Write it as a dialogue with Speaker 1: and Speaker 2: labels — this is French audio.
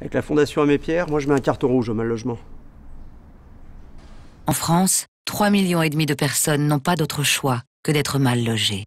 Speaker 1: Avec la Fondation à mes pierres, moi je mets un carton rouge au mal logement.
Speaker 2: En France, 3 millions et demi de personnes n'ont pas d'autre choix que d'être mal logées.